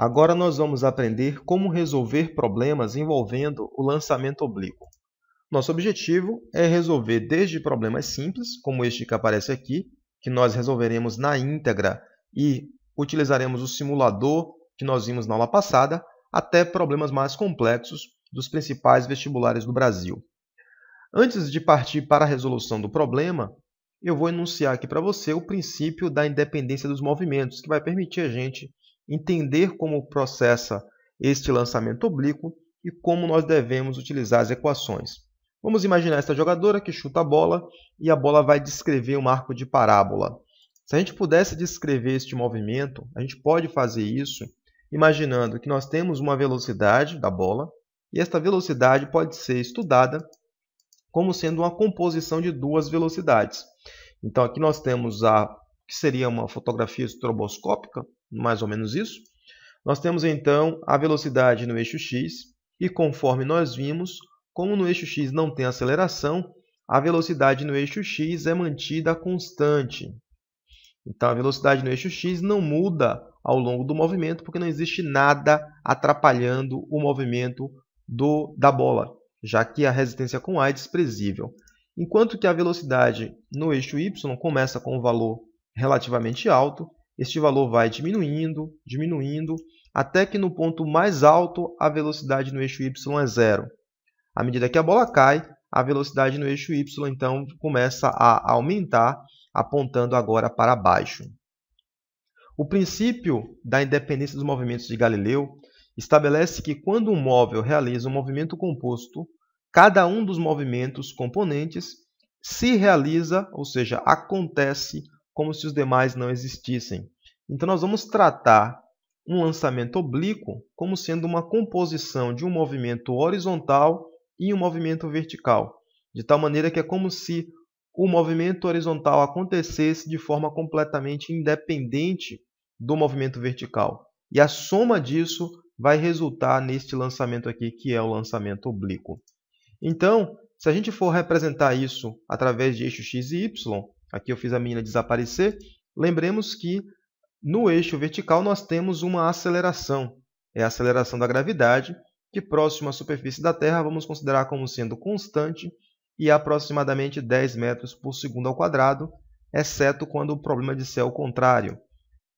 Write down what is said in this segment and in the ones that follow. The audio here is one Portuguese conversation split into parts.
Agora nós vamos aprender como resolver problemas envolvendo o lançamento oblíquo. Nosso objetivo é resolver desde problemas simples, como este que aparece aqui, que nós resolveremos na íntegra e utilizaremos o simulador que nós vimos na aula passada, até problemas mais complexos dos principais vestibulares do Brasil. Antes de partir para a resolução do problema, eu vou enunciar aqui para você o princípio da independência dos movimentos, que vai permitir a gente entender como processa este lançamento oblíquo e como nós devemos utilizar as equações. Vamos imaginar esta jogadora que chuta a bola e a bola vai descrever um arco de parábola. Se a gente pudesse descrever este movimento, a gente pode fazer isso imaginando que nós temos uma velocidade da bola e esta velocidade pode ser estudada como sendo uma composição de duas velocidades. Então aqui nós temos a que seria uma fotografia estroboscópica, mais ou menos isso. Nós temos então a velocidade no eixo x e conforme nós vimos, como no eixo x não tem aceleração, a velocidade no eixo x é mantida constante. Então a velocidade no eixo x não muda ao longo do movimento porque não existe nada atrapalhando o movimento do, da bola, já que a resistência com A é desprezível. Enquanto que a velocidade no eixo y começa com um valor relativamente alto este valor vai diminuindo, diminuindo, até que no ponto mais alto a velocidade no eixo y é zero. À medida que a bola cai, a velocidade no eixo y então começa a aumentar, apontando agora para baixo. O princípio da independência dos movimentos de Galileu estabelece que quando um móvel realiza um movimento composto, cada um dos movimentos componentes se realiza, ou seja, acontece como se os demais não existissem. Então, nós vamos tratar um lançamento oblíquo como sendo uma composição de um movimento horizontal e um movimento vertical, de tal maneira que é como se o movimento horizontal acontecesse de forma completamente independente do movimento vertical. E a soma disso vai resultar neste lançamento aqui, que é o lançamento oblíquo. Então, se a gente for representar isso através de eixo x e y, Aqui eu fiz a menina desaparecer. Lembremos que no eixo vertical nós temos uma aceleração. É a aceleração da gravidade, que próximo à superfície da Terra vamos considerar como sendo constante e aproximadamente 10 metros por segundo ao quadrado, exceto quando o problema disser o contrário.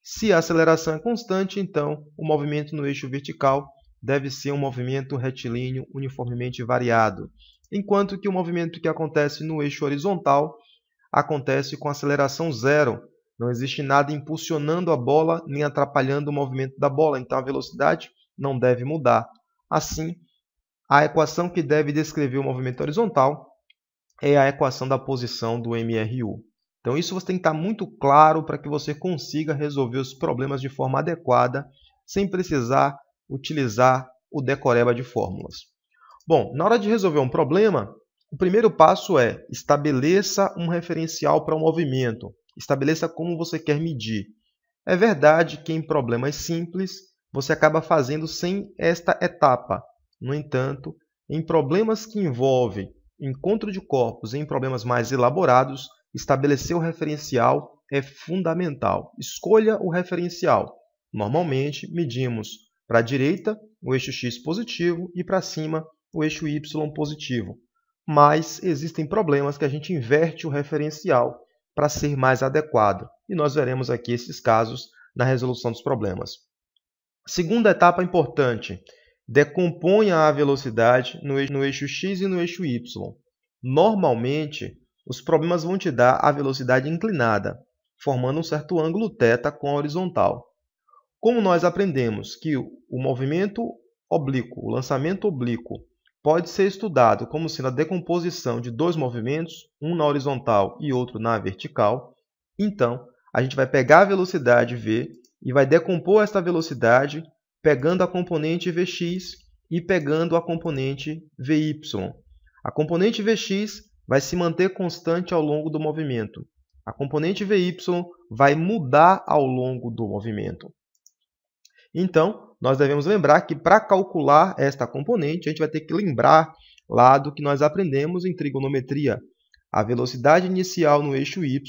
Se a aceleração é constante, então o movimento no eixo vertical deve ser um movimento retilíneo uniformemente variado, enquanto que o movimento que acontece no eixo horizontal acontece com aceleração zero. Não existe nada impulsionando a bola nem atrapalhando o movimento da bola, então a velocidade não deve mudar. Assim, a equação que deve descrever o movimento horizontal é a equação da posição do MRU. Então isso você tem que estar muito claro para que você consiga resolver os problemas de forma adequada, sem precisar utilizar o decoreba de fórmulas. Bom, na hora de resolver um problema, o primeiro passo é estabeleça um referencial para o movimento, estabeleça como você quer medir. É verdade que em problemas simples você acaba fazendo sem esta etapa. No entanto, em problemas que envolvem encontro de corpos e em problemas mais elaborados, estabelecer o referencial é fundamental. Escolha o referencial. Normalmente, medimos para a direita o eixo x positivo e para cima o eixo y positivo mas existem problemas que a gente inverte o referencial para ser mais adequado. E nós veremos aqui esses casos na resolução dos problemas. Segunda etapa importante, decomponha a velocidade no eixo, x e no eixo y. Normalmente, os problemas vão te dar a velocidade inclinada, formando um certo ângulo θ com a horizontal. Como nós aprendemos que o movimento oblíquo, o lançamento oblíquo pode ser estudado como sendo a decomposição de dois movimentos, um na horizontal e outro na vertical. Então, a gente vai pegar a velocidade v e vai decompor esta velocidade pegando a componente vx e pegando a componente vy. A componente vx vai se manter constante ao longo do movimento. A componente vy vai mudar ao longo do movimento. Então, nós devemos lembrar que para calcular esta componente, a gente vai ter que lembrar lá do que nós aprendemos em trigonometria. A velocidade inicial no eixo y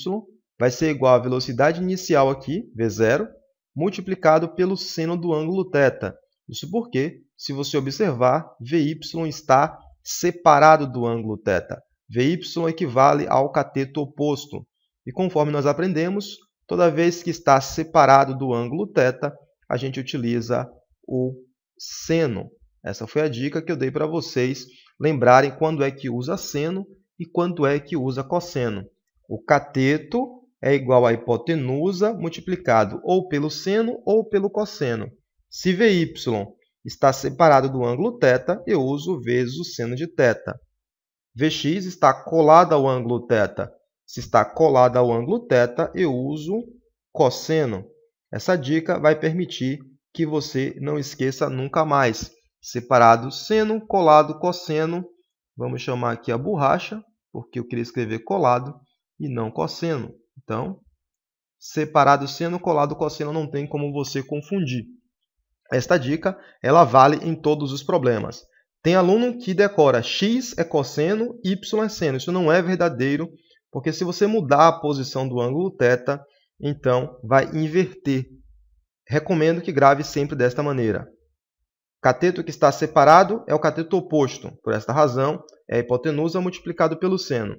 vai ser igual à velocidade inicial aqui, v0, multiplicado pelo seno do ângulo θ. Isso porque, se você observar, VY está separado do ângulo θ. VY equivale ao cateto oposto. E conforme nós aprendemos, toda vez que está separado do ângulo θ, a gente utiliza o seno. Essa foi a dica que eu dei para vocês lembrarem quando é que usa seno e quando é que usa cosseno. O cateto é igual à hipotenusa multiplicado ou pelo seno ou pelo cosseno. Se VY está separado do ângulo θ, eu uso vezes o seno de θ. Vx está colado ao ângulo θ. Se está colado ao ângulo θ, eu uso cosseno. Essa dica vai permitir que você não esqueça nunca mais. Separado seno, colado cosseno. Vamos chamar aqui a borracha, porque eu queria escrever colado e não cosseno. Então, separado seno, colado cosseno não tem como você confundir. Esta dica ela vale em todos os problemas. Tem aluno que decora x é cosseno, y é seno. Isso não é verdadeiro, porque se você mudar a posição do ângulo θ, então vai inverter Recomendo que grave sempre desta maneira. Cateto que está separado é o cateto oposto. Por esta razão, é a hipotenusa multiplicado pelo seno.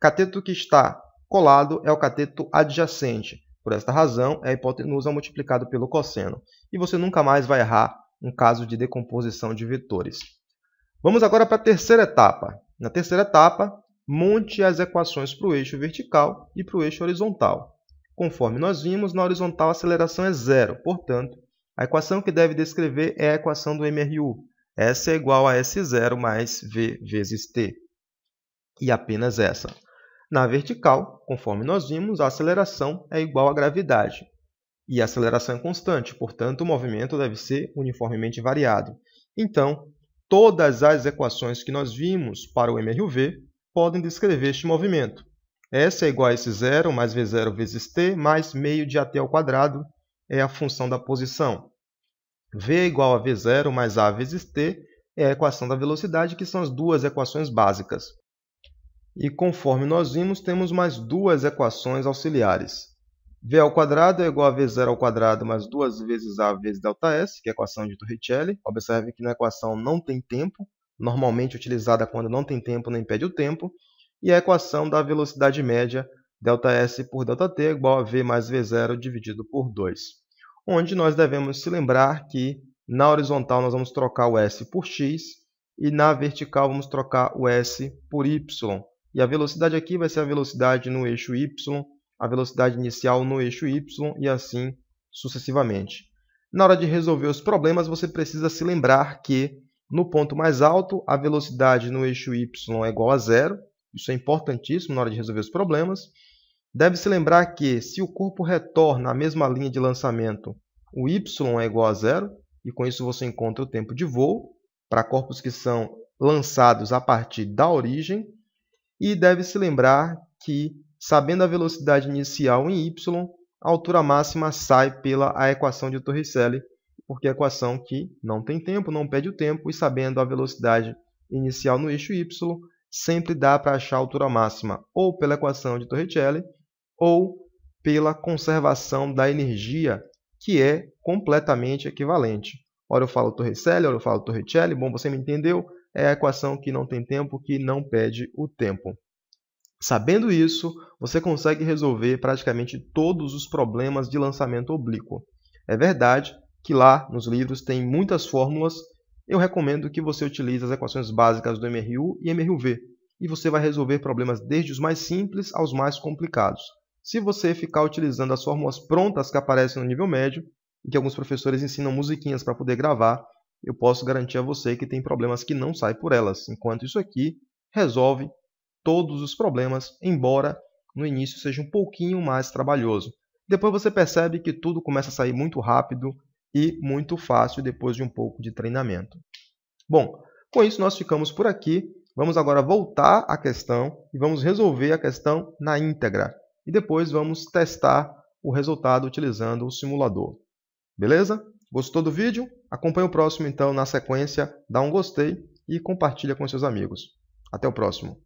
Cateto que está colado é o cateto adjacente. Por esta razão, é a hipotenusa multiplicado pelo cosseno. E você nunca mais vai errar um caso de decomposição de vetores. Vamos agora para a terceira etapa. Na terceira etapa, monte as equações para o eixo vertical e para o eixo horizontal. Conforme nós vimos, na horizontal a aceleração é zero, portanto, a equação que deve descrever é a equação do MRU. S é igual a S0 mais V vezes T. E apenas essa. Na vertical, conforme nós vimos, a aceleração é igual à gravidade. E a aceleração é constante, portanto, o movimento deve ser uniformemente variado. Então, todas as equações que nós vimos para o MRUV podem descrever este movimento. S é igual a esse zero, mais V0 vezes T, mais meio de AT ao quadrado é a função da posição. V é igual a V0 mais A vezes T é a equação da velocidade, que são as duas equações básicas. E conforme nós vimos, temos mais duas equações auxiliares. V ao quadrado é igual a V0 ao quadrado mais duas vezes A vezes ΔS, que é a equação de Torricelli. Observe que na equação não tem tempo, normalmente utilizada quando não tem tempo nem pede o tempo e a equação da velocidade média ΔS por ΔT igual a V mais V0 dividido por 2, onde nós devemos se lembrar que na horizontal nós vamos trocar o S por X e na vertical vamos trocar o S por Y. E a velocidade aqui vai ser a velocidade no eixo Y, a velocidade inicial no eixo Y e assim sucessivamente. Na hora de resolver os problemas, você precisa se lembrar que no ponto mais alto, a velocidade no eixo y é igual a zero, isso é importantíssimo na hora de resolver os problemas. Deve-se lembrar que se o corpo retorna à mesma linha de lançamento, o y é igual a zero, e com isso você encontra o tempo de voo para corpos que são lançados a partir da origem. E deve-se lembrar que, sabendo a velocidade inicial em y, a altura máxima sai pela a equação de Torricelli, porque é a equação que não tem tempo, não pede o tempo, e sabendo a velocidade inicial no eixo y, sempre dá para achar a altura máxima ou pela equação de Torricelli ou pela conservação da energia, que é completamente equivalente. Ora eu falo Torricelli, ora eu falo Torricelli. Bom, você me entendeu? É a equação que não tem tempo, que não pede o tempo. Sabendo isso, você consegue resolver praticamente todos os problemas de lançamento oblíquo. É verdade que lá nos livros tem muitas fórmulas eu recomendo que você utilize as equações básicas do MRU e MRUV, e você vai resolver problemas desde os mais simples aos mais complicados. Se você ficar utilizando as fórmulas prontas que aparecem no nível médio, e que alguns professores ensinam musiquinhas para poder gravar, eu posso garantir a você que tem problemas que não saem por elas, enquanto isso aqui resolve todos os problemas, embora no início seja um pouquinho mais trabalhoso. Depois você percebe que tudo começa a sair muito rápido e muito fácil depois de um pouco de treinamento. Bom, com isso nós ficamos por aqui. Vamos agora voltar à questão e vamos resolver a questão na íntegra. E depois vamos testar o resultado utilizando o simulador. Beleza? Gostou do vídeo? Acompanhe o próximo então na sequência, dá um gostei e compartilha com seus amigos. Até o próximo!